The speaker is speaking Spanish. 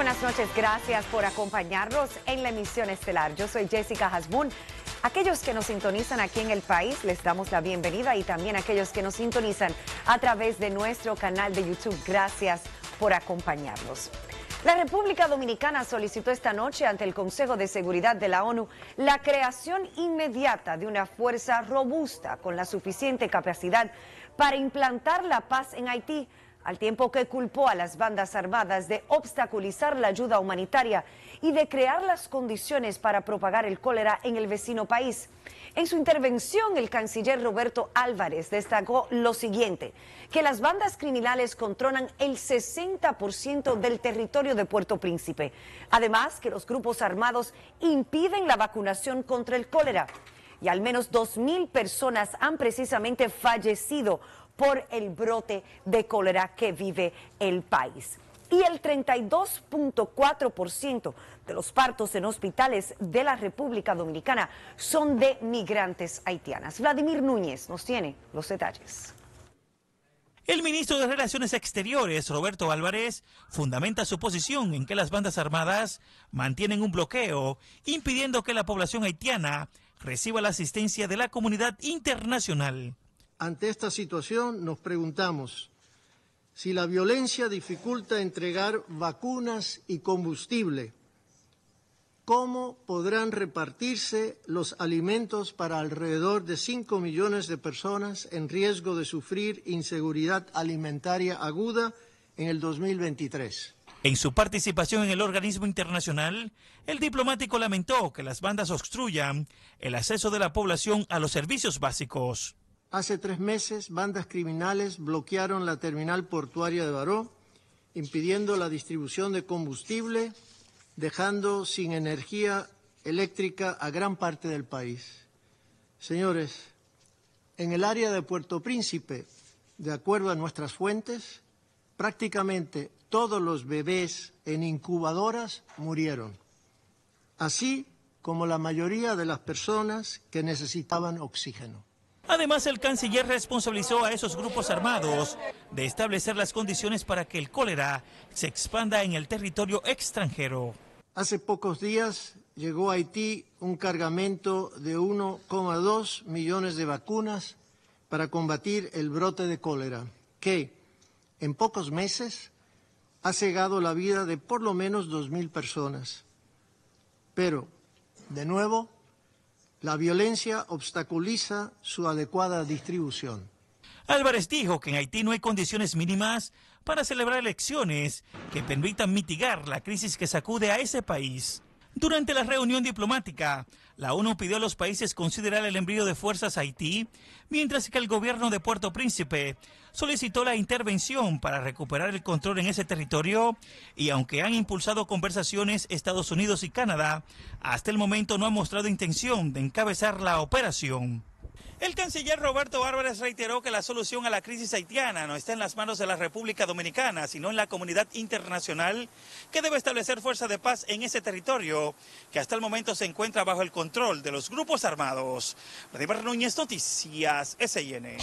buenas noches. Gracias por acompañarnos en la emisión estelar. Yo soy Jessica Hasbun. Aquellos que nos sintonizan aquí en el país, les damos la bienvenida y también aquellos que nos sintonizan a través de nuestro canal de YouTube. Gracias por acompañarnos. La República Dominicana solicitó esta noche ante el Consejo de Seguridad de la ONU la creación inmediata de una fuerza robusta con la suficiente capacidad para implantar la paz en Haití al tiempo que culpó a las bandas armadas de obstaculizar la ayuda humanitaria y de crear las condiciones para propagar el cólera en el vecino país. En su intervención, el canciller Roberto Álvarez destacó lo siguiente, que las bandas criminales controlan el 60% del territorio de Puerto Príncipe, además que los grupos armados impiden la vacunación contra el cólera y al menos 2.000 personas han precisamente fallecido por el brote de cólera que vive el país. Y el 32.4% de los partos en hospitales de la República Dominicana son de migrantes haitianas. Vladimir Núñez nos tiene los detalles. El ministro de Relaciones Exteriores, Roberto Álvarez, fundamenta su posición en que las bandas armadas mantienen un bloqueo, impidiendo que la población haitiana reciba la asistencia de la comunidad internacional. Ante esta situación nos preguntamos si la violencia dificulta entregar vacunas y combustible. ¿Cómo podrán repartirse los alimentos para alrededor de 5 millones de personas en riesgo de sufrir inseguridad alimentaria aguda en el 2023? En su participación en el organismo internacional, el diplomático lamentó que las bandas obstruyan el acceso de la población a los servicios básicos. Hace tres meses, bandas criminales bloquearon la terminal portuaria de Baró, impidiendo la distribución de combustible, dejando sin energía eléctrica a gran parte del país. Señores, en el área de Puerto Príncipe, de acuerdo a nuestras fuentes, prácticamente todos los bebés en incubadoras murieron, así como la mayoría de las personas que necesitaban oxígeno. Además, el canciller responsabilizó a esos grupos armados de establecer las condiciones para que el cólera se expanda en el territorio extranjero. Hace pocos días llegó a Haití un cargamento de 1,2 millones de vacunas para combatir el brote de cólera, que en pocos meses ha cegado la vida de por lo menos 2.000 personas. Pero, de nuevo, la violencia obstaculiza su adecuada distribución. Álvarez dijo que en Haití no hay condiciones mínimas para celebrar elecciones que permitan mitigar la crisis que sacude a ese país. Durante la reunión diplomática, la ONU pidió a los países considerar el envío de fuerzas a Haití, mientras que el gobierno de Puerto Príncipe solicitó la intervención para recuperar el control en ese territorio y aunque han impulsado conversaciones Estados Unidos y Canadá, hasta el momento no ha mostrado intención de encabezar la operación. El canciller Roberto Álvarez reiteró que la solución a la crisis haitiana no está en las manos de la República Dominicana, sino en la comunidad internacional, que debe establecer fuerza de paz en ese territorio, que hasta el momento se encuentra bajo el control de los grupos armados. Vladimir Núñez, Noticias SIN.